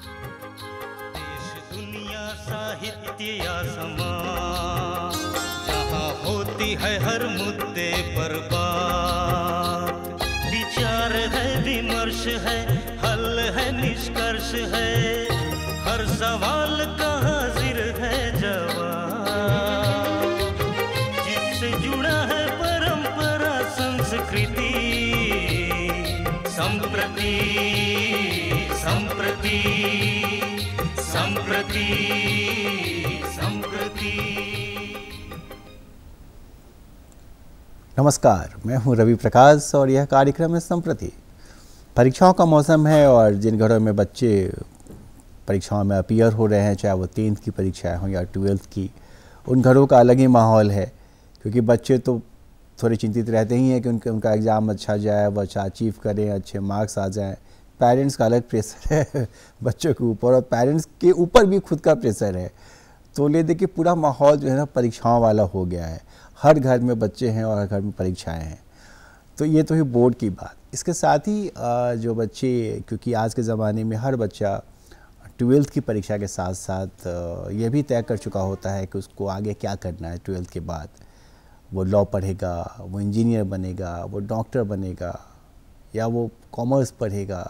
देश दुनिया साहित्य या समा जहाँ होती है हर मुद्दे पर बात विचार है विमर्श है हल है निष्कर्ष है हर सवाल का नमस्कार मैं हूं रवि प्रकाश और यह कार्यक्रम है संप्रति परीक्षाओं का मौसम है और जिन घरों में बच्चे परीक्षाओं में अपीयर हो रहे हैं चाहे वो टेंथ की परीक्षाएं हों या ट्वेल्थ की उन घरों का अलग ही माहौल है क्योंकि बच्चे तो थोड़े चिंतित रहते ही हैं कि उनके उनका एग्ज़ाम अच्छा जाए वो अच्छा अचीव करें अच्छे मार्क्स आ जाएँ पेरेंट्स का अलग प्रेशर है बच्चों के ऊपर और पेरेंट्स के ऊपर भी खुद का प्रेशर है तो ले देखिए पूरा माहौल जो है ना परीक्षाओं वाला हो गया है हर घर में बच्चे हैं और हर घर में परीक्षाएं हैं तो ये तो है बोर्ड की बात इसके साथ ही जो बच्चे क्योंकि आज के ज़माने में हर बच्चा ट्वेल्थ की परीक्षा के साथ साथ ये भी तय कर चुका होता है कि उसको आगे क्या करना है ट्वेल्थ के बाद वो लॉ पढ़ेगा वो इंजीनियर बनेगा वो डॉक्टर बनेगा या वो कॉमर्स पढ़ेगा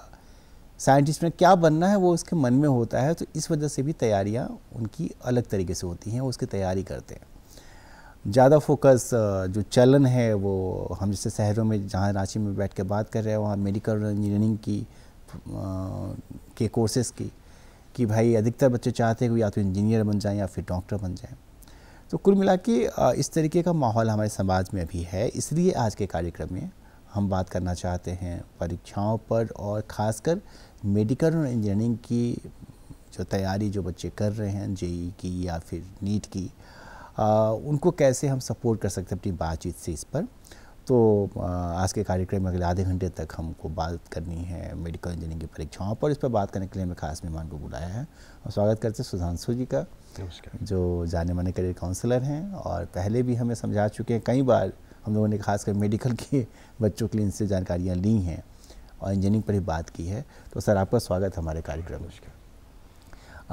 साइंटिस्ट में क्या बनना है वो उसके मन में होता है तो इस वजह से भी तैयारियाँ उनकी अलग तरीके से होती हैं उसकी तैयारी करते हैं ज़्यादा फोकस जो चलन है वो हम जैसे शहरों में जहाँ रांची में बैठ के बात कर रहे हैं वहाँ मेडिकल इंजीनियरिंग की के कोर्सेज़ की कि भाई अधिकतर बच्चे चाहते हैं कि या तो इंजीनियर बन जाएं या फिर डॉक्टर बन जाएं तो कुल मिला के इस तरीके का माहौल हमारे समाज में अभी है इसलिए आज के कार्यक्रम में हम बात करना चाहते हैं परीक्षाओं पर और ख़ासकर मेडिकल और इंजीनियरिंग की जो तैयारी जो बच्चे कर रहे हैं जे की या फिर नीट की आ, उनको कैसे हम सपोर्ट कर सकते हैं अपनी बातचीत से इस पर तो आ, आज के कार्यक्रम में अगले आधे घंटे तक हमको बात करनी है मेडिकल इंजीनियरिंग की परीक्षाओं पर इस पर बात करने के लिए हमें खास मेहमान को बुलाया है और स्वागत करते हैं सुधांशु जी का जो जाने माने करियर काउंसलर हैं और पहले भी हमें समझा चुके हैं कई बार हम लोगों ने खासकर मेडिकल के बच्चों के लिए इनसे जानकारियाँ ली हैं और इंजीनियरिंग पर ही बात की है तो सर आपका स्वागत हमारे कार्यक्रम में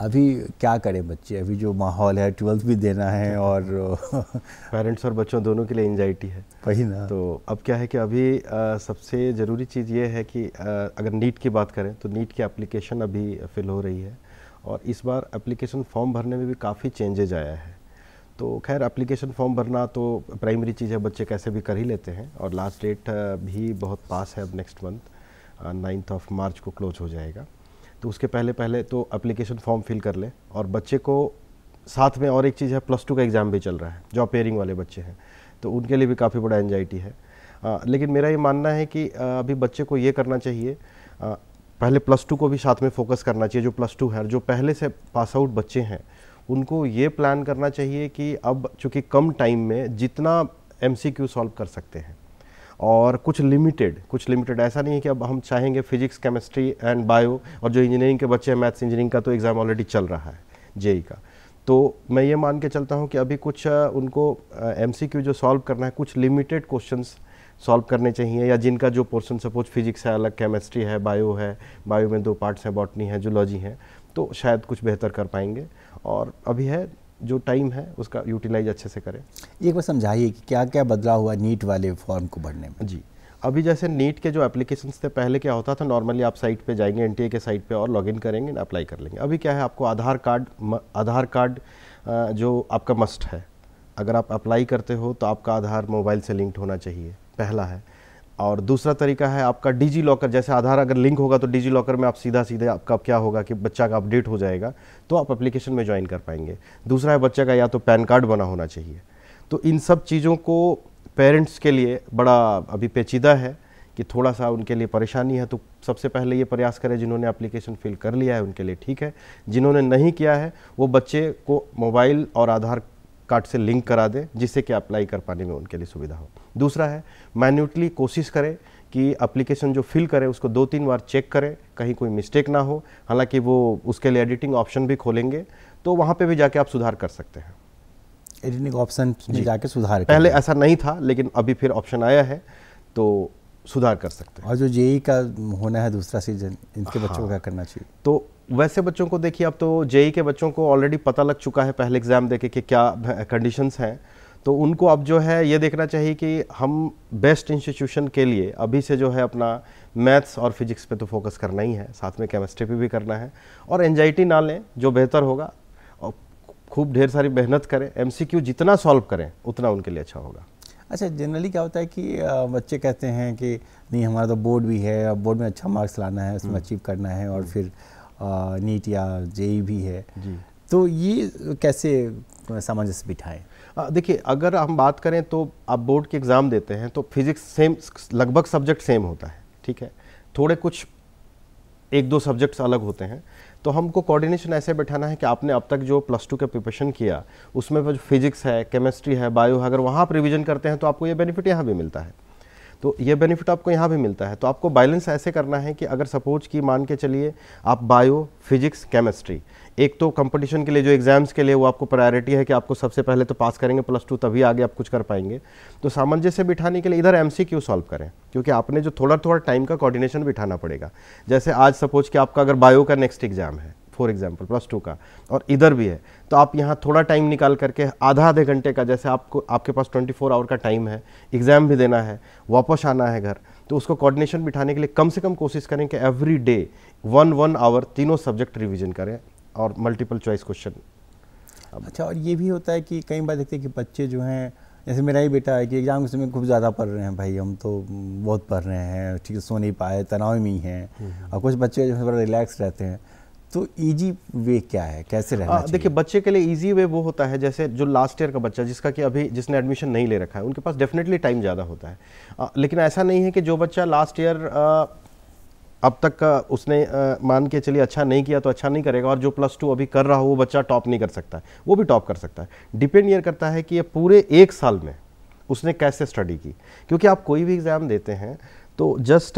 अभी क्या करें बच्चे अभी जो माहौल है ट्वेल्थ भी देना है और पेरेंट्स और बच्चों दोनों के लिए एनजाइटी है वही ना तो अब क्या है कि अभी आ, सबसे ज़रूरी चीज़ ये है कि आ, अगर नीट की बात करें तो नीट की एप्लीकेशन अभी फिल हो रही है और इस बार एप्लीकेशन फॉर्म भरने में भी काफ़ी चेंजेज आया है तो खैर एप्लीकेशन फॉर्म भरना तो प्राइमरी चीज़ है बच्चे कैसे भी कर ही लेते हैं और लास्ट डेट भी बहुत पास है अब next month ninth of March को क्लोज हो जाएगा तो उसके पहले पहले तो अप्लीकेशन फॉर्म फिल कर लें और बच्चे को साथ में और एक चीज़ है प्लस टू का एग्ज़ाम भी चल रहा है जो पेयरिंग वाले बच्चे हैं तो उनके लिए भी काफ़ी बड़ा एनजाइटी है आ, लेकिन मेरा ये मानना है कि आ, अभी बच्चे को ये करना चाहिए आ, पहले प्लस टू को भी साथ में फोकस करना चाहिए जो प्लस टू है जो पहले से पास आउट बच्चे हैं उनको ये प्लान करना चाहिए कि अब चूँकि कम टाइम में जितना एम सी क्यू सॉल्व कर सकते हैं और कुछ लिमिटेड कुछ लिमिटेड ऐसा नहीं है कि अब हम चाहेंगे फिजिक्स केमिस्ट्री एंड बायो और जो इंजीनियरिंग के बच्चे हैं मैथ्स इंजीनियरिंग का तो एग्ज़ाम ऑलरेडी चल रहा है जेई e e का तो मैं ये मान के चलता हूँ कि अभी कुछ उनको एम जो सॉल्व करना है कुछ लिमिटेड क्वेश्चन सॉल्व करने चाहिए या जिनका जो पोर्शन सपोज फिजिक्स है अलग केमिस्ट्री है बायो है बायो में दो पार्ट्स हैं बॉटनी है जूलॉजी है तो शायद कुछ बेहतर कर पाएंगे और अभी है जो टाइम है उसका यूटिलाइज अच्छे से करें एक बार समझाइए कि क्या क्या बदलाव हुआ नीट वाले फॉर्म को भरने में जी अभी जैसे नीट के जो एप्लीकेशन थे पहले क्या होता था नॉर्मली आप साइट पे जाएंगे एन के साइट पे और लॉगिन करेंगे अप्लाई कर लेंगे अभी क्या है आपको आधार कार्ड आधार कार्ड जो आपका मस्ट है अगर आप अप्लाई करते हो तो आपका आधार मोबाइल से लिंक्ड होना चाहिए पहला है और दूसरा तरीका है आपका डिजी लॉकर जैसे आधार अगर लिंक होगा तो डिजी लॉकर में आप सीधा सीधे आपका क्या होगा कि बच्चा का अपडेट हो जाएगा तो आप एप्लीकेशन में ज्वाइन कर पाएंगे दूसरा है बच्चा का या तो पैन कार्ड बना होना चाहिए तो इन सब चीज़ों को पेरेंट्स के लिए बड़ा अभी पेचीदा है कि थोड़ा सा उनके लिए परेशानी है तो सबसे पहले ये प्रयास करें जिन्होंने एप्लीकेशन फिल कर लिया है उनके लिए ठीक है जिन्होंने नहीं किया है वो बच्चे को मोबाइल और आधार कार्ड से लिंक करा दें जिससे कि अप्लाई कर पाने में उनके लिए सुविधा हो दूसरा है मैन्यूटली कोशिश करें कि अप्लीकेशन जो फिल करें उसको दो तीन बार चेक करें कहीं कोई मिस्टेक ना हो हालांकि वो उसके लिए एडिटिंग ऑप्शन भी खोलेंगे तो वहाँ पर भी जाके आप सुधार कर सकते हैं एडिटिंग ऑप्शन जाके सुधार पहले ऐसा नहीं था लेकिन अभी फिर ऑप्शन आया है तो सुधार कर सकते हैं और जो जेई का होना है दूसरा सीजन इनके हाँ, बच्चों को क्या हाँ। करना चाहिए तो वैसे बच्चों को देखिए अब तो जेई के बच्चों को ऑलरेडी पता लग चुका है पहले एग्ज़ाम देके कि क्या कंडीशंस हैं तो उनको अब जो है ये देखना चाहिए कि हम बेस्ट इंस्टीट्यूशन के लिए अभी से जो है अपना मैथ्स और फिजिक्स पे तो फोकस करना ही है साथ में केमिस्ट्री पे भी करना है और एनजाइटी ना लें जो बेहतर होगा और खूब ढेर सारी मेहनत करें एम जितना सॉल्व करें उतना उनके लिए अच्छा होगा अच्छा जनरली क्या होता है कि बच्चे कहते हैं कि नहीं हमारा तो बोर्ड भी है बोर्ड में अच्छा मार्क्स लाना है उसमें अचीव हम्म। करना है और हम्म। फिर नीट या जेई भी है जी तो ये कैसे सामंजस्य बिठाएं देखिए अगर हम बात करें तो आप बोर्ड के एग्ज़ाम देते हैं तो फिजिक्स सेम लगभग सब्जेक्ट सेम होता है ठीक है थोड़े कुछ एक दो सब्जेक्ट्स अलग होते हैं तो हमको कोऑर्डिनेशन ऐसे बैठाना है कि आपने अब तक जो प्लस टू का प्रिपरेशन किया उसमें जो फिजिक्स है केमिस्ट्री है बायो है अगर वहाँ आप रिविजन करते हैं तो आपको ये बेनिफिट यहाँ भी मिलता है तो ये बेनिफिट आपको यहाँ भी मिलता है तो आपको बैलेंस ऐसे करना है कि अगर सपोज की मान के चलिए आप बायो फिजिक्स केमिस्ट्री एक तो कंपटीशन के लिए जो एग्ज़ाम्स के लिए वो आपको प्रायोरिटी है कि आपको सबसे पहले तो पास करेंगे प्लस टू तभी आगे आप कुछ कर पाएंगे तो सामंजस्य बिठाने के लिए इधर एम सी क्यू सॉल्व करें क्योंकि आपने जो थोड़ा थोड़ा टाइम का कोऑर्डिनेशन बिठाना पड़ेगा जैसे आज सपोज कि आपका अगर बायो का नेक्स्ट एग्ज़ाम है फॉर एग्जाम्पल प्लस टू का और इधर भी है तो आप यहाँ थोड़ा टाइम निकाल करके आधा आधे घंटे का जैसे आपको आपके पास 24 फोर आवर का टाइम है एग्ज़ाम भी देना है वापस आना है घर तो उसको कोऑर्डिनेशन बिठाने के लिए कम से कम कोशिश करें कि every day one one hour तीनों सब्जेक्ट रिविजन करें और मल्टीपल चॉइस क्वेश्चन अच्छा और ये भी होता है कि कई बार देखते हैं कि बच्चे जो हैं जैसे मेरा ही बेटा है कि एग्ज़ाम के समय खूब ज़्यादा पढ़ रहे हैं भाई हम तो बहुत पढ़ रहे हैं ठीक है सो नहीं पाए तनाव में ही हैं हम्म। और कुछ बच्चे जो है बड़ा रिलैक्स रहते हैं तो ईजी वे क्या है कैसे रहना हाँ, देखिए बच्चे के लिए ईजी वे वो होता है जैसे जो लास्ट ईयर का बच्चा जिसका कि अभी जिसने एडमिशन नहीं ले रखा है उनके पास डेफिनेटली टाइम ज़्यादा होता है आ, लेकिन ऐसा नहीं है कि जो बच्चा लास्ट ईयर अब तक का उसने आ, मान के चलिए अच्छा नहीं किया तो अच्छा नहीं करेगा और जो प्लस टू अभी कर रहा हो वो बच्चा टॉप नहीं कर सकता है वो भी टॉप कर सकता है डिपेंड ये करता है कि ये पूरे एक साल में उसने कैसे स्टडी की क्योंकि आप कोई भी एग्ज़ाम देते हैं तो जस्ट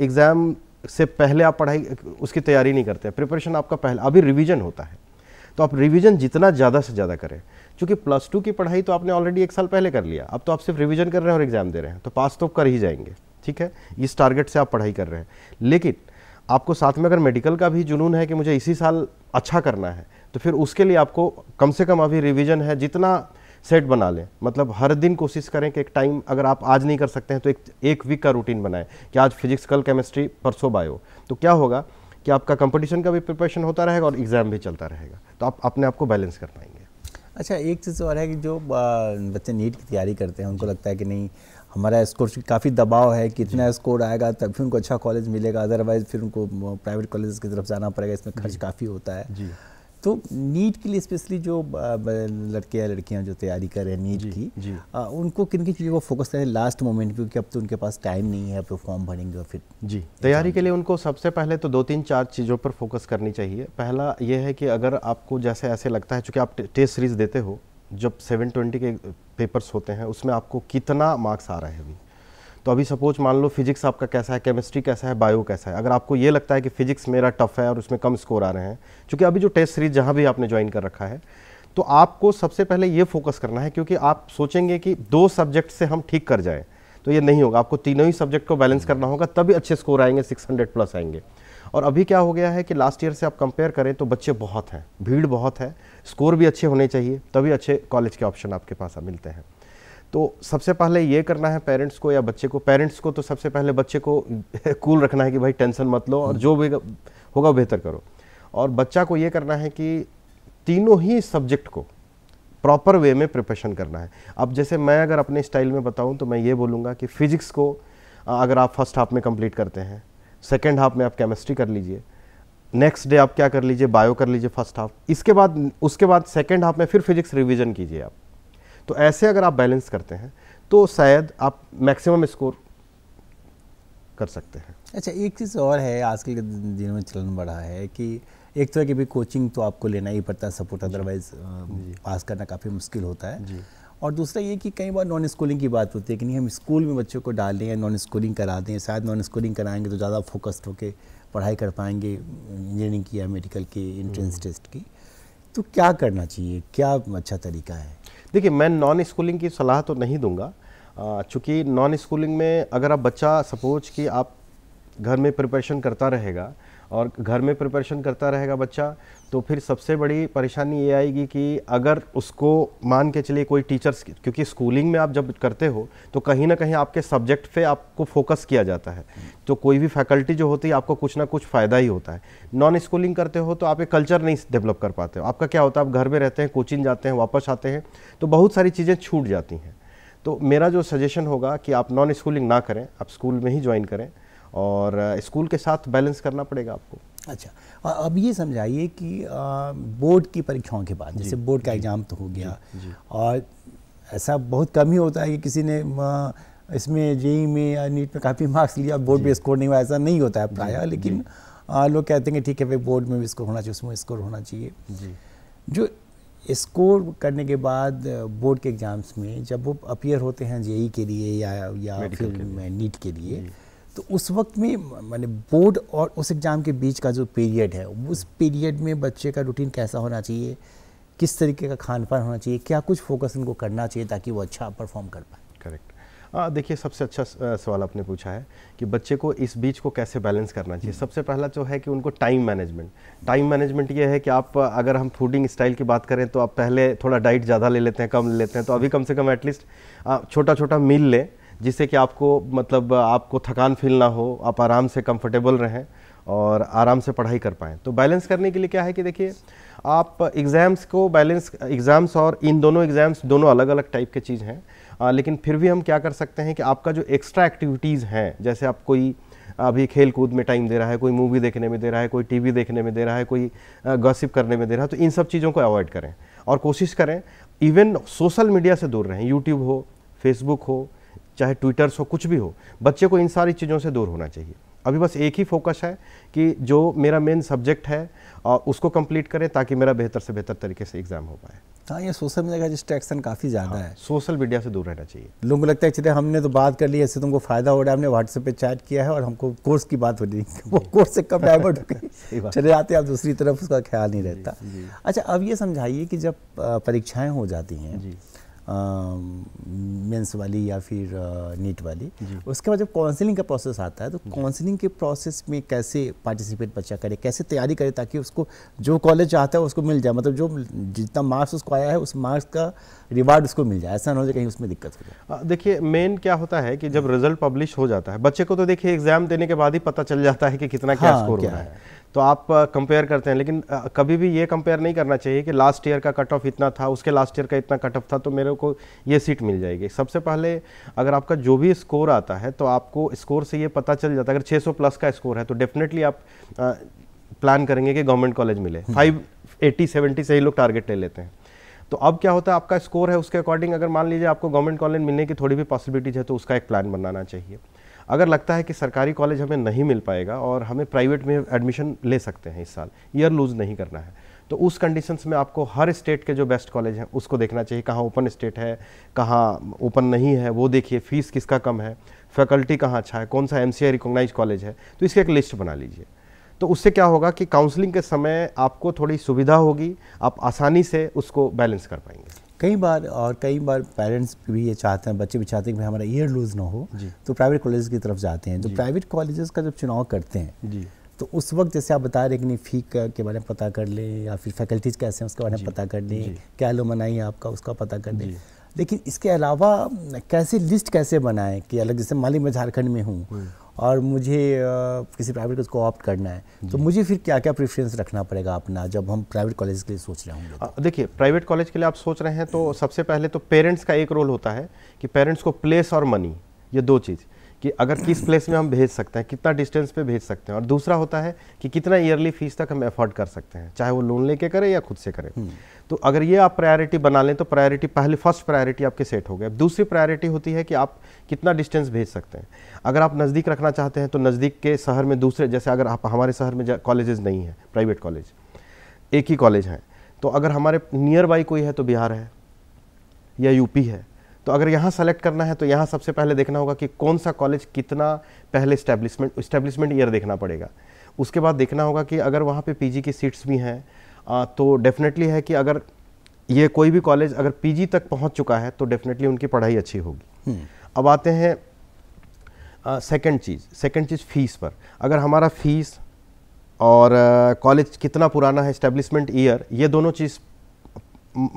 एग्ज़ाम से पहले आप पढ़ाई उसकी तैयारी नहीं करते प्रिपरेशन आपका पहले अभी रिविजन होता है तो आप रिवीजन जितना ज़्यादा से ज़्यादा करें क्योंकि प्लस टू की पढ़ाई तो आपने ऑलरेडी एक साल पहले कर लिया अब तो आप सिर्फ रिवीजन कर रहे हैं और एग्ज़ाम दे रहे हैं तो पास तो कर ही जाएंगे ठीक है इस टारगेट से आप पढ़ाई कर रहे हैं लेकिन आपको साथ में अगर मेडिकल का भी जुनून है कि मुझे इसी साल अच्छा करना है तो फिर उसके लिए आपको कम से कम अभी रिविज़न है जितना सेट बना लें मतलब हर दिन कोशिश करें कि एक टाइम अगर आप आज नहीं कर सकते हैं तो एक एक वीक का रूटीन बनाएं कि आज फिजिक्स कल केमिस्ट्री परसों बायो तो क्या होगा कि आपका कंपटीशन का भी प्रिपरेशन होता रहेगा और एग्ज़ाम भी चलता रहेगा तो आप अपने आप को बैलेंस कर पाएंगे अच्छा एक चीज़ और है कि जो बच्चे नीट की तैयारी करते हैं उनको लगता है कि नहीं हमारा स्कोर काफ़ी दबाव है कि इतना स्कोर आएगा तब अच्छा फिर उनको अच्छा कॉलेज मिलेगा अदरवाइज़ फिर उनको प्राइवेट कॉलेज की तरफ जाना पड़ेगा इसमें खर्च काफ़ी होता है तो नीट के लिए स्पेशली जो लड़के या लड़कियां जो तैयारी कर रहे हैं नीट की जी। आ, उनको किन किन चीज़ों को फोकस करें लास्ट मोमेंट क्योंकि अब तो उनके पास टाइम नहीं है अब तो फॉर्म भरेंगे फिर जी तैयारी के लिए उनको सबसे पहले तो दो तीन चार चीज़ों पर फोकस करनी चाहिए पहला ये है कि अगर आपको जैसे ऐसे लगता है चूँकि आप टेस्ट सीरीज़ देते हो जब सेवन के पेपर्स होते हैं उसमें आपको कितना मार्क्स आ रहा है अभी तो अभी सपोज मान लो फिजिक्स आपका कैसा है केमिस्ट्री कैसा है बायो कैसा है अगर आपको ये लगता है कि फिजिक्स मेरा टफ है और उसमें कम स्कोर आ रहे हैं क्योंकि अभी जो टेस्ट सीरीज जहाँ भी आपने ज्वाइन कर रखा है तो आपको सबसे पहले ये फोकस करना है क्योंकि आप सोचेंगे कि दो सब्जेक्ट से हम ठीक कर जाएँ तो ये नहीं होगा आपको तीनों ही सब्जेक्ट को बैलेंस हम्म। करना होगा तभी अच्छे स्कोर आएंगे 600 प्लस आएंगे और अभी क्या हो गया है कि लास्ट ईयर से आप कंपेयर करें तो बच्चे बहुत हैं भीड़ बहुत है स्कोर भी अच्छे होने चाहिए तभी अच्छे कॉलेज के ऑप्शन आपके पास मिलते हैं तो सबसे पहले ये करना है पेरेंट्स को या बच्चे को पेरेंट्स को तो सबसे पहले बच्चे को कूल रखना है कि भाई टेंशन मत लो और जो भी होगा बेहतर करो और बच्चा को ये करना है कि तीनों ही सब्जेक्ट को प्रॉपर वे में प्रिपरेशन करना है अब जैसे मैं अगर अपने स्टाइल में बताऊँ तो मैं ये बोलूँगा कि फिजिक्स को अगर आप फर्स्ट हाफ में कंप्लीट करते हैं सेकेंड हाफ में आप केमिस्ट्री कर लीजिए नेक्स्ट डे आप क्या कर लीजिए बायो कर लीजिए फर्स्ट हाफ इसके बाद उसके बाद सेकेंड हाफ में फिर फिजिक्स रिविजन कीजिए आप तो ऐसे अगर आप बैलेंस करते हैं तो शायद आप मैक्सिमम स्कोर कर सकते हैं अच्छा एक चीज़ और है आजकल के दिनों में चलन बढ़ा है कि एक तरह की भी कोचिंग तो आपको लेना ही पड़ता है सपोर्ट अदरवाइज पास करना काफ़ी मुश्किल होता है और दूसरा ये कि कई बार नॉन स्कूलिंग की बात होती है कि नहीं हम स्कूल में बच्चों को डाल दें या नॉन स्कूलिंग करा दें शायद नॉन स्कूलिंग कराएंगे तो ज़्यादा फोकस्ड होकर पढ़ाई कर पाएंगे इंजीनियरिंग की या मेडिकल की इंट्रेंस हम्म। टेस्ट की तो क्या करना चाहिए क्या अच्छा तरीका है देखिए मैं नॉन स्कूलिंग की सलाह तो नहीं दूंगा चूँकि नॉन स्कूलिंग में अगर आप बच्चा सपोज कि आप घर में प्रिपरेशन करता रहेगा और घर में प्रिपरेशन करता रहेगा बच्चा तो फिर सबसे बड़ी परेशानी ये आएगी कि अगर उसको मान के चलिए कोई टीचर्स क्योंकि स्कूलिंग में आप जब करते हो तो कहीं ना कहीं आपके सब्जेक्ट पे आपको फोकस किया जाता है तो कोई भी फैकल्टी जो होती है आपको कुछ ना कुछ फ़ायदा ही होता है नॉन स्कूलिंग करते हो तो आप एक कल्चर नहीं डेवलप कर पाते हो आपका क्या होता है आप घर में रहते हैं कोचिंग जाते हैं वापस आते हैं तो बहुत सारी चीज़ें छूट जाती हैं तो मेरा जो सजेशन होगा कि आप नॉन स्कूलिंग ना करें आप स्कूल में ही ज्वाइन करें और स्कूल के साथ बैलेंस करना पड़ेगा आपको अच्छा अब ये समझाइए कि बोर्ड की परीक्षाओं के बाद जैसे बोर्ड का एग्ज़ाम तो हो गया और ऐसा बहुत कम ही होता है कि किसी ने इसमें जेई में या नीट में काफ़ी मार्क्स लिया बोर्ड में स्कोर नहीं हुआ ऐसा नहीं होता है प्रायः लेकिन लोग कहते हैं कि ठीक है भाई बोर्ड में भी स्कोर होना चाहिए उसमें स्कोर होना चाहिए जो स्कोर करने के बाद बोर्ड के एग्ज़ाम्स में जब वो अपियर होते हैं जेई के लिए या या फिर नीट के लिए तो उस वक्त में मैंने बोर्ड और उस एग्ज़ाम के बीच का जो पीरियड है उस पीरियड में बच्चे का रूटीन कैसा होना चाहिए किस तरीके का खान पान होना चाहिए क्या कुछ फोकस उनको करना चाहिए ताकि वो अच्छा परफॉर्म कर पाए करेक्ट देखिए सबसे अच्छा सवाल आपने पूछा है कि बच्चे को इस बीच को कैसे बैलेंस करना चाहिए हम्म। सबसे पहला जो तो है कि उनको टाइम मैनेजमेंट टाइम मैनेजमेंट ये है कि आप अगर हम फूडिंग स्टाइल की बात करें तो आप पहले थोड़ा डाइट ज़्यादा ले लेते हैं कम ले लेते हैं तो अभी कम से कम एटलीस्ट छोटा छोटा मील लें जिससे कि आपको मतलब आपको थकान फील ना हो आप आराम से कंफर्टेबल रहें और आराम से पढ़ाई कर पाएँ तो बैलेंस करने के लिए क्या है कि देखिए आप एग्ज़ाम्स को बैलेंस एग्ज़ाम्स और इन दोनों एग्ज़ाम्स दोनों अलग अलग टाइप के चीज़ हैं आ, लेकिन फिर भी हम क्या कर सकते हैं कि आपका जो एक्स्ट्रा एक्टिविटीज़ हैं जैसे आप कोई अभी खेल कूद में टाइम दे रहा है कोई मूवी देखने में दे रहा है कोई टीवी देखने में दे रहा है कोई गॉसिप करने में दे रहा है तो इन सब चीज़ों को अवॉइड करें और कोशिश करें इवन सोशल मीडिया से दूर रहें यूट्यूब हो फेसबुक हो चाहे ट्विटर्स हो कुछ भी हो बच्चे को इन सारी चीज़ों से दूर होना चाहिए अभी बस एक ही फोकस है कि जो मेरा मेन सब्जेक्ट है और उसको कंप्लीट करें ताकि मेरा बेहतर से बेहतर तरीके से एग्जाम हो पाए हाँ ये सोशल मीडिया का डिस्ट्रैक्शन काफ़ी ज़्यादा हाँ, है सोशल मीडिया से दूर रहना चाहिए लोगों को लगता है चले हमने तो बात कर ली ऐसे तुमको फ़ायदा हो रहा है हमने व्हाट्सएप पे चैट किया है और हमको कोर्स की बात हो रही वो कोर्स से कब डाइवर्ट हो गई चले जाते आप दूसरी तरफ उसका ख्याल नहीं रहता अच्छा अब ये समझाइए कि जब परीक्षाएँ हो जाती हैं मेंस वाली या फिर नीट वाली उसके बाद जब काउंसलिंग का प्रोसेस आता है तो काउंसलिंग के प्रोसेस में कैसे पार्टिसिपेट बच्चा करे कैसे तैयारी करे ताकि उसको जो कॉलेज चाहता है उसको मिल जाए मतलब जो जितना मार्क्स उसको आया है उस मार्क्स का रिवार्ड उसको मिल जाए ऐसा ना हो जाए कहीं उसमें दिक्कत हो जाए देखिए मेन क्या होता है कि जब रिजल्ट पब्लिश हो जाता है बच्चे को तो देखिए एग्जाम देने के बाद ही पता चल जाता है कि कितना क्या स्कोर हाँ, हो रहा है तो आप कंपेयर करते हैं लेकिन कभी भी ये कंपेयर नहीं करना चाहिए कि लास्ट ईयर का कट ऑफ इतना था उसके लास्ट ईयर का इतना कट ऑफ था तो मेरे को ये सीट मिल जाएगी सबसे पहले अगर आपका जो भी स्कोर आता है तो आपको स्कोर से ये पता चल जाता है अगर 600 प्लस का स्कोर है तो डेफिनेटली आप प्लान करेंगे कि गवर्नमेंट कॉलेज मिले फाइव एटी सेवेंटी से ही लोग टारगेट ले लेते हैं तो अब क्या होता है आपका स्कोर है उसके अकॉर्डिंग अगर मान लीजिए आपको गवर्नमेंट कॉलेज मिलने की थोड़ी भी पॉसिबिलिटीज है तो उसका एक प्लान बनाना चाहिए अगर लगता है कि सरकारी कॉलेज हमें नहीं मिल पाएगा और हमें प्राइवेट में एडमिशन ले सकते हैं इस साल ईयर लूज़ नहीं करना है तो उस कंडीशंस में आपको हर स्टेट के जो बेस्ट कॉलेज हैं उसको देखना चाहिए कहाँ ओपन स्टेट है कहाँ ओपन नहीं है वो देखिए फ़ीस किसका कम है फैकल्टी कहाँ अच्छा है कौन सा एम सी रिकोगनाइज कॉलेज है तो इसकी एक लिस्ट बना लीजिए तो उससे क्या होगा कि काउंसलिंग के समय आपको थोड़ी सुविधा होगी आप आसानी से उसको बैलेंस कर पाएंगे कई बार और कई बार पेरेंट्स भी ये चाहते हैं बच्चे भी चाहते हैं कि हमारा ईयर लूज ना हो तो प्राइवेट कॉलेज की तरफ जाते हैं तो प्राइवेट कॉलेज का जब चुनाव करते हैं तो उस वक्त जैसे आप बता रहे कि नहीं फी के बारे में पता कर लें या फिर फैकल्टीज कैसे हैं उसके बारे में पता कर लें क्या मनाई है आपका उसका पता कर लें लेकिन इसके अलावा कैसे लिस्ट कैसे बनाएं कि अलग जैसे मान ली मैं झारखंड में हूँ हम्म। और मुझे किसी प्राइवेट कॉलेज को ऑप्ट करना है तो मुझे फिर क्या क्या प्रेफरेंस रखना पड़ेगा अपना जब हम प्राइवेट कॉलेज के लिए सोच रहे होंगे देखिए प्राइवेट कॉलेज के लिए आप सोच रहे हैं तो सबसे पहले तो पेरेंट्स का एक रोल होता है कि पेरेंट्स को प्लेस और मनी ये दो चीज़ कि अगर किस प्लेस में हम भेज सकते हैं कितना डिस्टेंस पे भेज सकते हैं और दूसरा होता है कि कितना ईयरली फीस तक हम अफोर्ड कर सकते हैं चाहे वो लोन लेके करें या खुद से करें हम्म। तो अगर ये आप प्रायोरिटी बना लें तो प्रायोरिटी पहले फर्स्ट प्रायोरिटी आपके सेट हो गए दूसरी प्रायोरिटी होती है कि आप कितना डिस्टेंस भेज सकते हैं अगर आप नज़दीक रखना चाहते हैं तो नज़दीक के शहर में दूसरे जैसे अगर आप हमारे शहर में कॉलेजेस नहीं हैं प्राइवेट कॉलेज एक ही कॉलेज हैं तो अगर हमारे नियर बाई कोई है तो बिहार है या यूपी है तो अगर यहाँ सेलेक्ट करना है तो यहाँ सबसे पहले देखना होगा कि कौन सा कॉलेज कितना पहले इस्टेब्लिशमेंट इस्टेब्लिशमेंट ईयर देखना पड़ेगा उसके बाद देखना होगा कि अगर वहाँ पे पीजी की सीट्स भी हैं तो डेफिनेटली है कि अगर ये कोई भी कॉलेज अगर पीजी तक पहुँच चुका है तो डेफिनेटली उनकी पढ़ाई अच्छी होगी हम्म। अब आते हैं सेकेंड चीज़ सेकेंड चीज़ फ़ीस पर अगर हमारा फ़ीस और कॉलेज uh, कितना पुराना है इस्टेब्लिशमेंट ईयर ये दोनों चीज़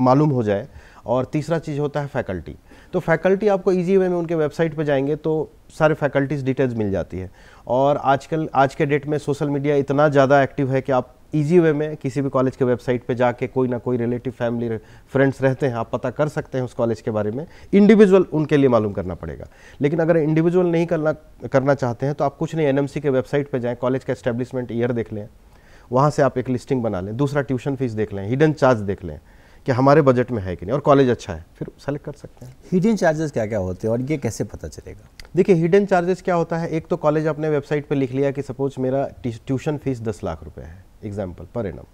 मालूम हो जाए और तीसरा चीज़ होता है फैकल्टी तो फैकल्टी आपको ईजी वे में उनके वेबसाइट पर जाएंगे तो सारे फैकल्टीज़ डिटेल्स मिल जाती है और आजकल आज के डेट में सोशल मीडिया इतना ज़्यादा एक्टिव है कि आप ईजी वे में किसी भी कॉलेज के वेबसाइट पर जाके कोई ना कोई रिलेटिव फैमिली फ्रेंड्स रहते हैं आप पता कर सकते हैं उस कॉलेज के बारे में इंडिविजुअल उनके लिए मालूम करना पड़ेगा लेकिन अगर इंडिविजुअल नहीं करना करना चाहते हैं तो आप कुछ नहीं एनएमसी के वेबसाइट पर जाएँ कॉलेज का एस्टेब्लिशमेंट ईयर देख लें वहाँ से आप एक लिस्टिंग बना लें दूसरा ट्यूशन फीस देख लें हिडन चार्ज देख लें कि हमारे बजट में है कि नहीं और कॉलेज अच्छा है फिर सेलेक्ट कर सकते हैं हिडन चार्जेस क्या क्या होते हैं और ये कैसे पता चलेगा देखिए हिडन चार्जेस क्या होता है एक तो कॉलेज अपने वेबसाइट पर लिख लिया कि सपोज मेरा ट्यूशन फीस दस लाख रुपये है एग्जाम्पल पर एनम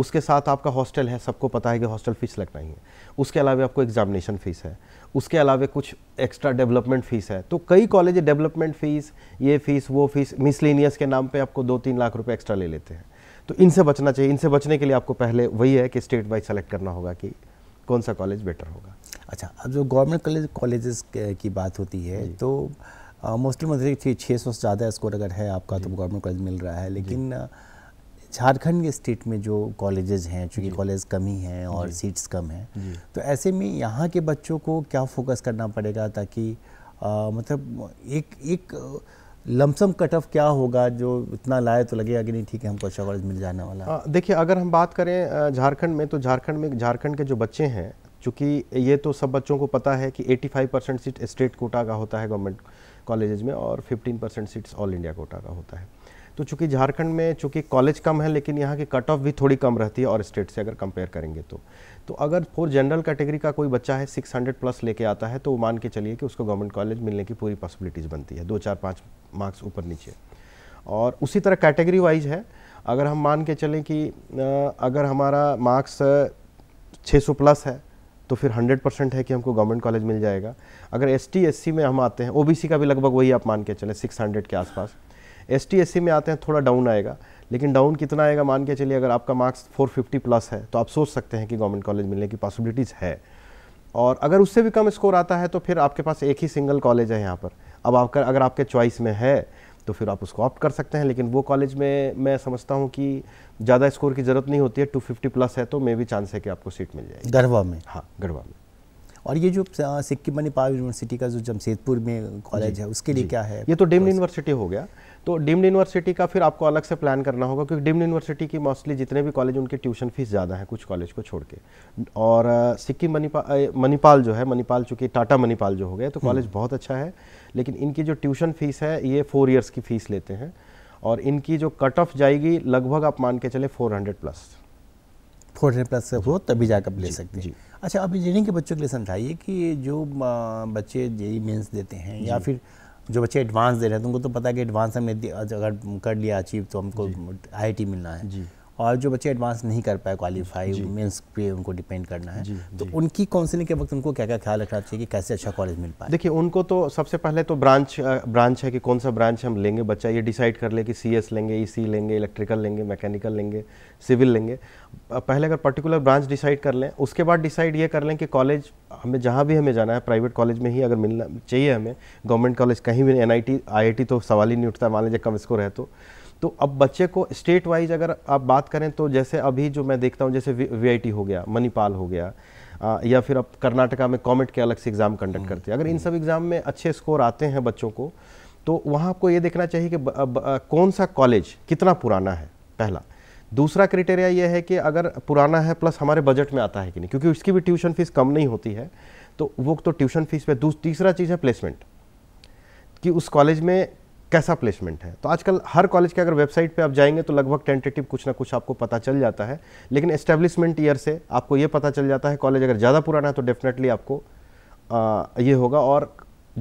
उसके साथ आपका हॉस्टल है सबको पता है कि हॉस्टल फीस लगना ही है उसके अलावा आपको एग्जामिनेशन फ़ीस है उसके अलावा कुछ एक्स्ट्रा डेवलपमेंट फ़ीस है तो कई कॉलेज डेवलपमेंट फ़ीस ये फ़ीस वो फ़ीस मिसलिनियस के नाम पे आपको दो तीन लाख रुपए एक्स्ट्रा ले लेते हैं तो इनसे बचना चाहिए इनसे बचने के लिए आपको पहले वही है कि स्टेट वाइज सेलेक्ट करना होगा कि कौन सा कॉलेज बेटर होगा अच्छा अब जो गवर्नमेंट कॉलेज कॉलेजेस की बात होती है तो मोस्टली मतलब छः सौ से ज़्यादा स्कोर अगर है आपका तो गवर्नमेंट कॉलेज मिल रहा है लेकिन झारखंड के स्टेट में जो कॉलेजेस हैं चूँकि कॉलेज कम ही हैं और सीट्स कम हैं तो ऐसे में यहाँ के बच्चों को क्या फोकस करना पड़ेगा ताकि आ, मतलब एक एक लमसम कट ऑफ क्या होगा जो इतना लाए तो लगेगा कि नहीं ठीक है हमको अच्छा कॉलेज मिल जाने वाला हाँ, देखिए अगर हम बात करें झारखंड में तो झारखंड में झारखंड के जो बच्चे हैं चूँकि ये तो सब बच्चों को पता है कि 85 परसेंट सीट स्टेट कोटा का होता है गवर्नमेंट कॉलेजेज में और 15 percent seats all India quota का होता है तो चूँकि झारखंड में चूँकि कॉलेज कम है लेकिन यहाँ की कट ऑफ भी थोड़ी कम रहती है और स्टेट से अगर कंपेयर करेंगे तो तो अगर फोर जनरल कैटेगरी का कोई बच्चा है 600 प्लस लेके आता है तो मान के चलिए कि उसको गवर्नमेंट कॉलेज मिलने की पूरी पॉसिबिलिटीज़ बनती है दो चार पाँच मार्क्स ऊपर नीचे और उसी तरह कैटेगरी वाइज है अगर हम मान के चलें कि अगर हमारा मार्क्स सौ प्लस है तो फिर 100 परसेंट है कि हमको गवर्नमेंट कॉलेज मिल जाएगा अगर एस टी में हम आते हैं ओ का भी लगभग वही आप मान के चलें 600 के आसपास एस टी में आते हैं थोड़ा डाउन आएगा लेकिन डाउन कितना आएगा मान के चलिए अगर आपका मार्क्स 450 प्लस है तो आप सोच सकते हैं कि गवर्नमेंट कॉलेज मिलने की पॉसिबिलिटीज़ है और अगर उससे भी कम स्कोर आता है तो फिर आपके पास एक ही सिंगल कॉलेज है यहाँ पर अब आपका अगर आपके चॉइस में है तो फिर आप उसको ऑप्ट कर सकते हैं लेकिन वो कॉलेज में मैं समझता हूँ कि ज़्यादा स्कोर की ज़रूरत नहीं होती है टू प्लस है तो मे भी चांस है कि आपको सीट मिल जाएगी गढ़वा में हाँ गढ़वा में और ये जो सिक्किम मणिपाल यूनिवर्सिटी का जो जमशेदपुर में कॉलेज है उसके लिए क्या है ये तो डेम यूनिवर्सिटी हो गया तो डिम्ड यूनिवर्सिटी का फिर आपको अलग से प्लान करना होगा क्योंकि डिम्ड यूनिवर्सिटी की मोस्टली जितने भी कॉलेज उनके ट्यूशन फीस ज़्यादा है कुछ कॉलेज को छोड़ के और सिक्किम मणिपाल मणिपाल जो है मणिपाल चूँकि टाटा मणिपाल जो हो गया तो कॉलेज हम्म। बहुत अच्छा है लेकिन इनकी जो ट्यूशन फीस है ये फोर ईयर्स की फ़ीस लेते हैं और इनकी जो कट ऑफ जाएगी लगभग आप मान के चले four hundred plus four hundred plus हो तभी जाकर ले सकते हैं अच्छा आप इंजीनियरिंग के बच्चों के लिए समझाइए कि जो बच्चे जेई मेंस e देते हैं या फिर जो बच्चे एडवांस दे रहे हैं उनको तो पता है कि एडवांस हमें अगर कर लिया अचीव तो हमको आई मिलना है और जो बच्चे एडवांस नहीं कर पाए क्वालिफाई मेंस पे उनको डिपेंड करना है जी, तो जी. उनकी काउंसिलिंग के वक्त उनको क्या क्या ख्याल रखना चाहिए कि कैसे अच्छा कॉलेज मिल पाए देखिए उनको तो सबसे पहले तो ब्रांच ब्रांच है कि कौन सा ब्रांच हम लेंगे बच्चा ये डिसाइड कर ले कि सी लेंगे ई e लेंगे इलेक्ट्रिकल लेंगे मैकेनिकल लेंगे सिविल लेंगे पहले अगर पर्टिकुलर ब्रांच डिसाइड कर लें उसके बाद डिसाइड ये कर लें कि कॉलेज हमें जहाँ भी हमें जाना है प्राइवेट कॉलेज में ही अगर मिलना चाहिए हमें गवर्नमेंट कॉलेज कहीं भी एन आई तो सवाल ही नहीं उठता मान लीजिए कम स्कोर है तो तो अब बच्चे को स्टेट वाइज अगर आप बात करें तो जैसे अभी जो मैं देखता हूँ जैसे वी हो गया मणिपाल हो गया आ, या फिर अब कर्नाटका में कॉमेट के अलग से एग्ज़ाम हम्म। कंडक्ट करते हैं अगर इन हम्म। सब एग्ज़ाम में अच्छे स्कोर आते हैं बच्चों को तो वहाँ आपको ये देखना चाहिए कि ब, ब, ब, कौन सा कॉलेज कितना पुराना है पहला दूसरा क्रिटेरिया ये है कि अगर पुराना है प्लस हमारे बजट में आता है कि नहीं क्योंकि उसकी भी ट्यूशन फीस कम नहीं होती है तो वो तो ट्यूशन फीस पे तीसरा चीज़ है प्लेसमेंट कि उस कॉलेज में कैसा प्लेसमेंट है तो आजकल हर कॉलेज के अगर वेबसाइट पे आप जाएंगे तो लगभग टेंटेटिव कुछ ना कुछ आपको पता चल जाता है लेकिन इस्टेब्लिशमेंट ईयर से आपको ये पता चल जाता है कॉलेज अगर ज़्यादा पुराना है तो डेफिनेटली आपको आ, ये होगा और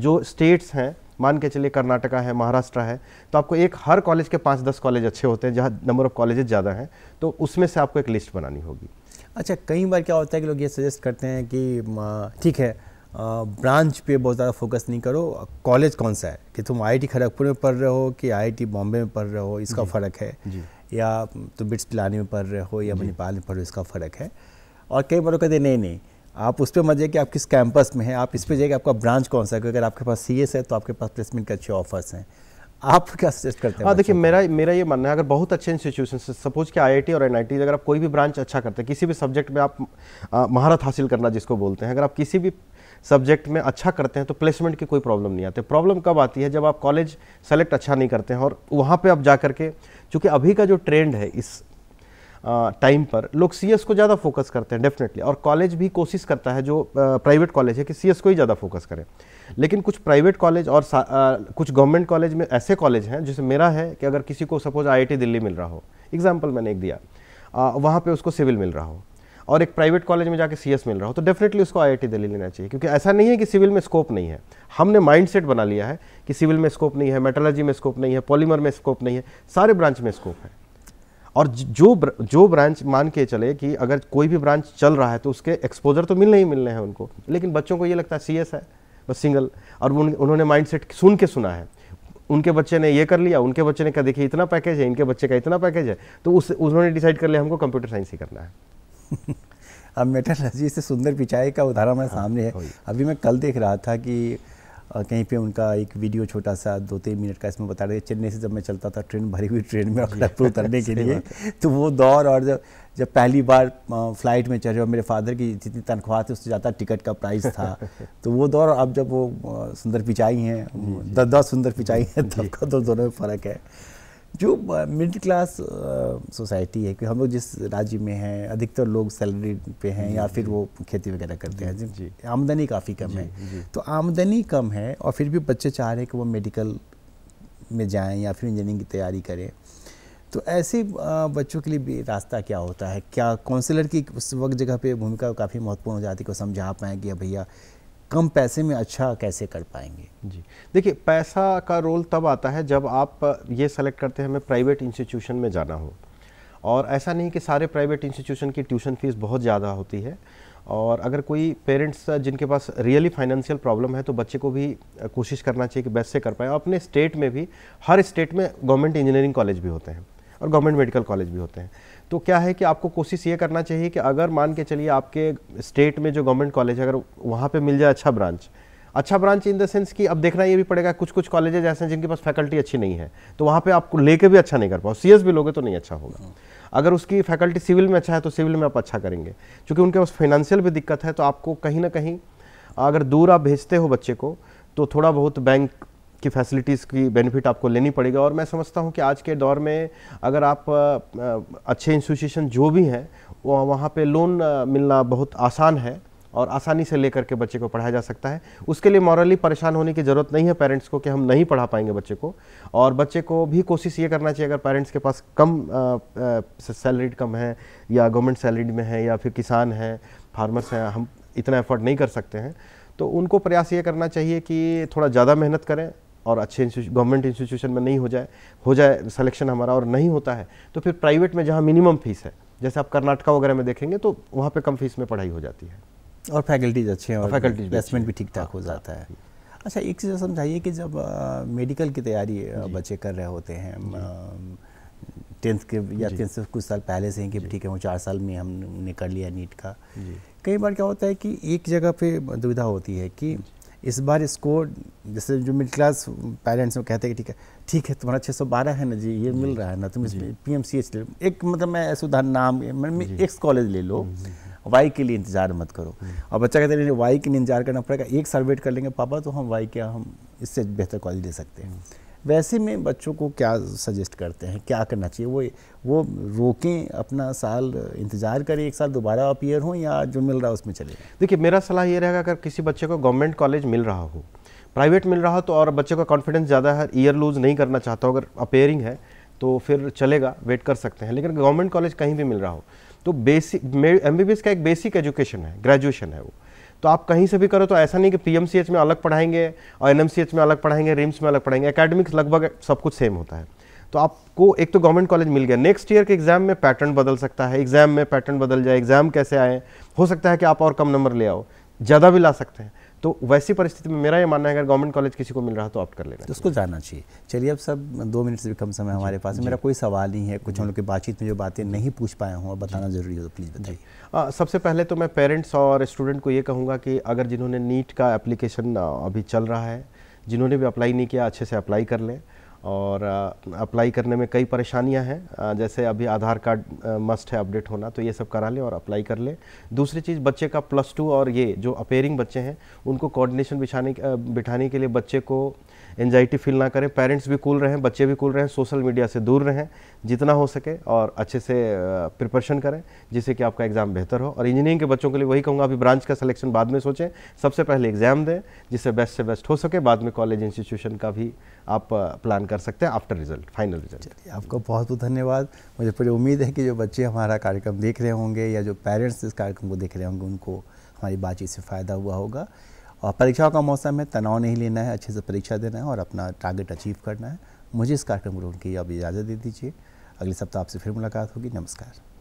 जो स्टेट्स हैं मान के चलिए कर्नाटका है महाराष्ट्र है तो आपको एक हर कॉलेज के पाँच दस कॉलेज अच्छे होते हैं जहाँ नंबर ऑफ़ कॉलेजेस ज़्यादा हैं तो उसमें से आपको एक लिस्ट बनानी होगी अच्छा कई बार क्या होता है कि लोग ये सजेस्ट करते हैं कि ठीक है ब्रांच पे बहुत ज़्यादा फोकस नहीं करो कॉलेज कौन सा है कि तुम आईआईटी खड़गपुर में पढ़ रहे हो कि आईआईटी बॉम्बे में पढ़ रहे हो इसका फ़र्क है या तुम बिट्स पिलानी में पढ़ रहे हो या मणिपाल में पढ़ रहे हो इसका फ़र्क है और कई बार कहते नहीं नहीं आप उस पर मत जाइए कि आप किस कैंपस में हैं आप इस पर जाइए आपका ब्रांच कौन सा है अगर आपके पास सी है तो आपके पास प्लेसमेंट के अच्छे ऑफर्स हैं आप क्या सजेस्ट करते हैं हाँ, देखिए मेरा मेरा ये मानना है अगर बहुत अच्छे इंस्टीट्यूशन सपोज कि आईआईटी और एनआईटी अगर आप कोई भी ब्रांच अच्छा करते हैं किसी भी सब्जेक्ट में आप महारत हासिल करना जिसको बोलते हैं अगर आप किसी भी सब्जेक्ट में अच्छा करते हैं तो प्लेसमेंट की कोई प्रॉब्लम नहीं आती प्रॉब्लम कब आती है जब आप कॉलेज सेलेक्ट अच्छा नहीं करते हैं और वहाँ पर आप जा करके चूँकि अभी का जो ट्रेंड है इस टाइम पर लोग सी को ज़्यादा फोकस करते हैं डेफिनेटली और कॉलेज भी कोशिश करता है जो प्राइवेट कॉलेज है कि सी को ही ज़्यादा फोकस करें लेकिन कुछ प्राइवेट कॉलेज और आ, कुछ गवर्नमेंट कॉलेज में ऐसे कॉलेज हैं जैसे मेरा है कि अगर किसी को सपोज आई दिल्ली मिल रहा हो एग्जाम्पल मैंने एक दिया वहाँ पर उसको सिविल मिल रहा हो और एक प्राइवेट कॉलेज में जाके सीएस मिल रहा हो तो डेफिनेटली उसको आईआईटी दिल्ली लेना चाहिए क्योंकि ऐसा नहीं है कि सिविल में स्कोप नहीं है हमने माइंडसेट बना लिया है कि सिविल में स्कोप नहीं है मेटोलॉजी में स्कोप नहीं है पॉलीमर में स्कोप नहीं है सारे ब्रांच में स्कोप है और जो जो ब्रांच मान के चले कि अगर कोई भी ब्रांच चल रहा है तो उसके एक्सपोजर तो मिलने ही मिलने हैं उनको लेकिन बच्चों को ये लगता है सी है बस सिंगल और उन, उन्होंने माइंडसेट सुन के सुना है उनके बच्चे ने ये कर लिया उनके बच्चे ने कहा देखिए इतना पैकेज है इनके बच्चे का इतना पैकेज है तो उस उन्होंने डिसाइड कर लिया हमको कंप्यूटर साइंस ही करना है अब मेटलर्जी से सुंदर पिचाई का उदाहरण हमारे हाँ, सामने है अभी मैं कल देख रहा था कि कहीं पे उनका एक वीडियो छोटा सा दो तीन मिनट का इसमें बता रहे चेन्नई से जब मैं चलता था ट्रेन भरी हुई ट्रेन में खड़गपुर उतरने के लिए तो वो दौर और जब जब पहली बार फ्लाइट में चढ़े और मेरे फादर की जितनी तनख्वाह थी उससे ज़्यादा टिकट का प्राइस था तो वो दौर अब जब वो सुंदर पिचाई हैं दस दस सुंदर पिचाई हैं तब का तो दोनों में फ़र्क है जो मिडिल क्लास सोसाइटी है कि हम लोग जिस राज्य में हैं अधिकतर लोग सैलरी पे हैं या फिर वो खेती वगैरह करते हैं आमदनी काफ़ी कम है तो आमदनी कम है और फिर भी बच्चे चाह रहे हैं कि वो मेडिकल में जाएं या फिर इंजीनियरिंग की तैयारी करें तो ऐसे बच्चों के लिए भी रास्ता क्या होता है क्या काउंसलर की उस वक्त जगह पे भूमिका काफ़ी महत्वपूर्ण हो जाती है कि समझा पाएँ कि भैया कम पैसे में अच्छा कैसे कर पाएंगे जी देखिए पैसा का रोल तब आता है जब आप ये सेलेक्ट करते हैं हमें प्राइवेट इंस्टीट्यूशन में जाना हो और ऐसा नहीं कि सारे प्राइवेट इंस्टीट्यूशन की ट्यूशन फीस बहुत ज़्यादा होती है और अगर कोई पेरेंट्स जिनके पास रियली फाइनेंशियल प्रॉब्लम है तो बच्चे को भी कोशिश करना चाहिए कि बेस्ट से कर पाए और अपने स्टेट में भी हर स्टेट में गवर्नमेंट इंजीनियरिंग कॉलेज भी होते हैं और गवर्नमेंट मेडिकल कॉलेज भी होते हैं तो क्या है कि आपको कोशिश ये करना चाहिए कि अगर मान के चलिए आपके स्टेट में जो गवर्नमेंट कॉलेज है अगर वहाँ पे मिल जाए अच्छा ब्रांच अच्छा ब्रांच इन द सेंस कि अब देखना ये भी पड़ेगा कुछ कुछ कॉलेजेज ऐसे हैं जिनके पास फैकल्टी अच्छी नहीं है तो वहाँ पे आपको लेके भी अच्छा नहीं कर पाओ सीएस भी लोगे तो नहीं अच्छा होगा अगर उसकी फैकल्टी सिविल में अच्छा है तो सिविल में आप अच्छा करेंगे क्योंकि उनके पास फाइनेंशियल भी दिक्कत है तो आपको कहीं ना कहीं अगर दूर आप भेजते हो बच्चे को तो थोड़ा बहुत बैंक की फैसिलिटीज़ की बेनिफिट आपको लेनी पड़ेगी और मैं समझता हूँ कि आज के दौर में अगर आप अच्छे इंस्टीट्यूशन जो भी हैं वो वहाँ पर लोन मिलना बहुत आसान है और आसानी से लेकर के बच्चे को पढ़ाया जा सकता है उसके लिए मॉरली परेशान होने की ज़रूरत नहीं है पेरेंट्स को कि हम नहीं पढ़ा पाएंगे बच्चे को और बच्चे को भी कोशिश ये करना चाहिए अगर पेरेंट्स के पास कम सैलरी कम है या गवर्नमेंट सैलरी में है या फिर किसान है फार्मर्स हैं हम इतना एफर्ट नहीं कर सकते हैं तो उनको प्रयास ये करना चाहिए कि थोड़ा ज़्यादा मेहनत करें और अच्छे गवर्नमेंट इंस्टीट्यूशन में नहीं हो जाए हो जाए सिलेक्शन हमारा और नहीं होता है तो फिर प्राइवेट में जहाँ मिनिमम फीस है जैसे आप कर्नाटका वगैरह में देखेंगे तो वहाँ पे कम फीस में पढ़ाई हो जाती है और फैकल्टीज अच्छे हैं और फैकल्टीज प्लेसमेंट भी ठीक ठाक हाँ, हो जाता हाँ, है हाँ। अच्छा एक चीज़ समझाइए कि जब मेडिकल की तैयारी बच्चे कर रहे होते हैं टेंथ के या टेंथ से कुछ साल पहले से ही कि ठीक है वो चार साल में हमने कर लिया नीट का कई बार क्या होता है कि एक जगह पे दुविधा होती है कि इस बार इसको जैसे जो मिडिल क्लास पेरेंट्स में कहते हैं कि ठीक है ठीक है तुम्हारा छः सौ बारह है ना जी ये मिल रहा है ना तुम इसमें पी एम सी एच ले लो एक मतलब मैं ऐसे उदाहरण नाम मैंने एक्स कॉलेज ले लो वाई के लिए इंतजार मत करो और बच्चा कहते हैं वाई के लिए इंतजार करना पड़ेगा एक साल वेट कर लेंगे पापा तो हम वाई क्या हम इससे बेहतर कॉलेज ले सकते हैं वैसे में बच्चों को क्या सजेस्ट करते हैं क्या करना चाहिए वो वो रोकें अपना साल इंतज़ार करें एक साल दोबारा अपीयर हों या जो मिल रहा है उसमें चले देखिए मेरा सलाह ये रहेगा अगर किसी बच्चे को गवर्नमेंट कॉलेज मिल रहा हो प्राइवेट मिल रहा हो तो और बच्चे का कॉन्फिडेंस ज़्यादा है ईयर लूज़ नहीं करना चाहता अगर अपेयरिंग है तो फिर चलेगा वेट कर सकते हैं लेकिन गवर्नमेंट कॉलेज कहीं भी मिल रहा हो तो बेसिक एम का एक बेसिक एजुकेशन है ग्रेजुएशन है वो तो आप कहीं से भी करो तो ऐसा नहीं कि पीएमसीएच में अलग पढ़ाएंगे और एनएमसीएच में अलग पढ़ाएंगे रिम्स में अलग पढ़ाएंगे एकेडमिक्स लगभग सब कुछ सेम होता है तो आपको एक तो गवर्नमेंट कॉलेज मिल गया नेक्स्ट ईयर के एग्जाम में पैटर्न बदल सकता है एग्जाम में पैटर्न बदल जाए एग्जाम कैसे आए हो सकता है कि आप और कम नंबर ले आओ ज़्यादा भी ला सकते हैं तो वैसी परिस्थिति में मेरा ये मानना है अगर गवर्नमेंट कॉलेज किसी को मिल रहा तो ऑप्ट कर लेना तो उसको जाना चाहिए चलिए अब सब दो मिनट से भी कम समय हमारे पास है मेरा कोई सवाल नहीं है कुछ हम लोग की बातचीत में जो बातें नहीं पूछ पाया हूँ बताना जरूरी है तो प्लीज़ बताइए सबसे पहले तो मैं पेरेंट्स और स्टूडेंट को ये कहूँगा कि अगर जिन्होंने नीट का एप्लीकेशन अभी चल रहा है जिन्होंने भी अप्लाई नहीं किया अच्छे से अप्लाई कर लें और अप्लाई करने में कई परेशानियां हैं जैसे अभी आधार कार्ड मस्ट है अपडेट होना तो ये सब करा लें और अप्लाई कर लें दूसरी चीज़ बच्चे का प्लस टू और ये जो अपेयरिंग बच्चे हैं उनको कोऑर्डिनेशन बिछाने बिठाने के लिए बच्चे को एनजाइटी फील ना करें पेरेंट्स भी कूल रहें बच्चे भी कूल रहें सोशल मीडिया से दूर रहें जितना हो सके और अच्छे से प्रिपरेशन करें जिससे कि आपका एग्ज़ाम बेहतर हो और इंजीनियरिंग के बच्चों के लिए वही कहूँगा अभी ब्रांच का सिलेक्शन बाद में सोचें सबसे पहले एग्ज़ाम दें जिससे बेस्ट से बेस्ट हो सके बाद में कॉलेज इंस्टीट्यूशन का भी आप प्लान कर सकते हैं आफ्टर रिजल्ट फाइनल रिजल्ट आपको बहुत बहुत धन्यवाद मुझे पूरी उम्मीद है कि जो बच्चे हमारा कार्यक्रम देख रहे होंगे या जो पेरेंट्स इस कार्यक्रम को देख रहे होंगे उनको हमारी बातचीत से फ़ायदा हुआ होगा और परीक्षाओं का मौसम है तनाव नहीं लेना है अच्छे से परीक्षा देना है और अपना टारगेट अचीव करना है मुझे इस कार्यक्रम को रोकने की आप इजाज़त दे दीजिए अगले सप्ताह आपसे फिर मुलाकात होगी नमस्कार